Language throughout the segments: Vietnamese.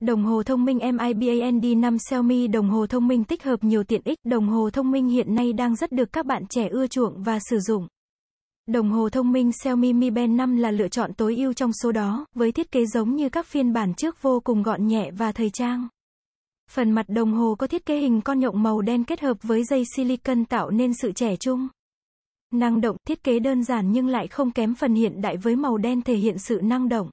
Đồng hồ thông minh MIBAND 5 Xiaomi đồng hồ thông minh tích hợp nhiều tiện ích. Đồng hồ thông minh hiện nay đang rất được các bạn trẻ ưa chuộng và sử dụng. Đồng hồ thông minh Xiaomi Mi Band 5 là lựa chọn tối ưu trong số đó, với thiết kế giống như các phiên bản trước vô cùng gọn nhẹ và thời trang. Phần mặt đồng hồ có thiết kế hình con nhộng màu đen kết hợp với dây silicon tạo nên sự trẻ trung. Năng động, thiết kế đơn giản nhưng lại không kém phần hiện đại với màu đen thể hiện sự năng động.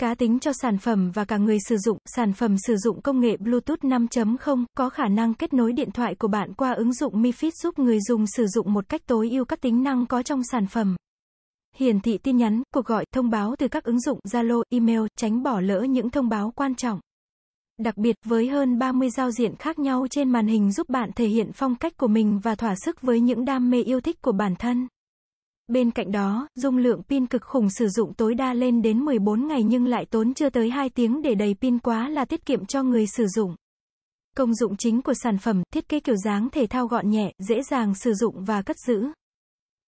Cá tính cho sản phẩm và cả người sử dụng, sản phẩm sử dụng công nghệ Bluetooth 5.0 có khả năng kết nối điện thoại của bạn qua ứng dụng MiFit giúp người dùng sử dụng một cách tối ưu các tính năng có trong sản phẩm. Hiển thị tin nhắn, cuộc gọi, thông báo từ các ứng dụng Zalo, email, tránh bỏ lỡ những thông báo quan trọng. Đặc biệt, với hơn 30 giao diện khác nhau trên màn hình giúp bạn thể hiện phong cách của mình và thỏa sức với những đam mê yêu thích của bản thân. Bên cạnh đó, dung lượng pin cực khủng sử dụng tối đa lên đến 14 ngày nhưng lại tốn chưa tới 2 tiếng để đầy pin quá là tiết kiệm cho người sử dụng. Công dụng chính của sản phẩm, thiết kế kiểu dáng thể thao gọn nhẹ, dễ dàng sử dụng và cất giữ.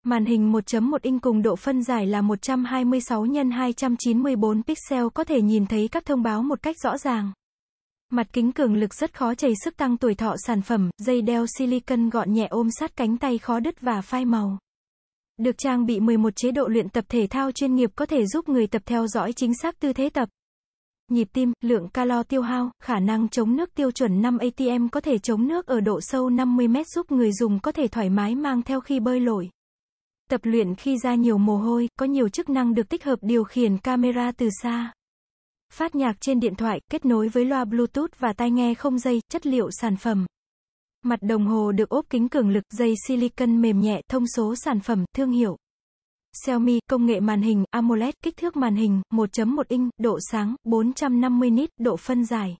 Màn hình 1.1 inch cùng độ phân giải là 126 x 294 pixel có thể nhìn thấy các thông báo một cách rõ ràng. Mặt kính cường lực rất khó chảy sức tăng tuổi thọ sản phẩm, dây đeo silicon gọn nhẹ ôm sát cánh tay khó đứt và phai màu. Được trang bị 11 chế độ luyện tập thể thao chuyên nghiệp có thể giúp người tập theo dõi chính xác tư thế tập. Nhịp tim, lượng calo tiêu hao, khả năng chống nước tiêu chuẩn 5 ATM có thể chống nước ở độ sâu 50m giúp người dùng có thể thoải mái mang theo khi bơi lội. Tập luyện khi ra nhiều mồ hôi, có nhiều chức năng được tích hợp điều khiển camera từ xa. Phát nhạc trên điện thoại, kết nối với loa Bluetooth và tai nghe không dây, chất liệu sản phẩm. Mặt đồng hồ được ốp kính cường lực, dây silicon mềm nhẹ, thông số sản phẩm, thương hiệu. Xiaomi, công nghệ màn hình AMOLED, kích thước màn hình 1.1 inch, độ sáng 450 nit, độ phân giải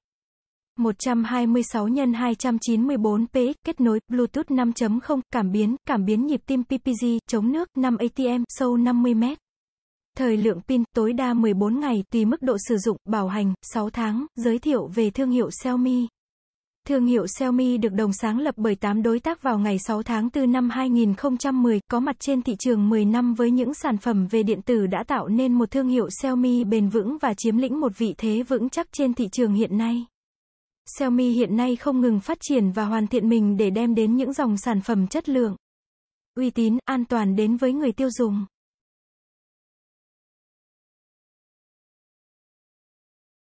126 x 294 px, kết nối Bluetooth 5.0, cảm biến, cảm biến nhịp tim PPG, chống nước 5 ATM, sâu 50 m. Thời lượng pin tối đa 14 ngày tùy mức độ sử dụng, bảo hành 6 tháng, giới thiệu về thương hiệu Xiaomi. Thương hiệu Xiaomi được đồng sáng lập bởi 8 đối tác vào ngày 6 tháng 4 năm 2010, có mặt trên thị trường 10 năm với những sản phẩm về điện tử đã tạo nên một thương hiệu Xiaomi bền vững và chiếm lĩnh một vị thế vững chắc trên thị trường hiện nay. Xiaomi hiện nay không ngừng phát triển và hoàn thiện mình để đem đến những dòng sản phẩm chất lượng, uy tín, an toàn đến với người tiêu dùng.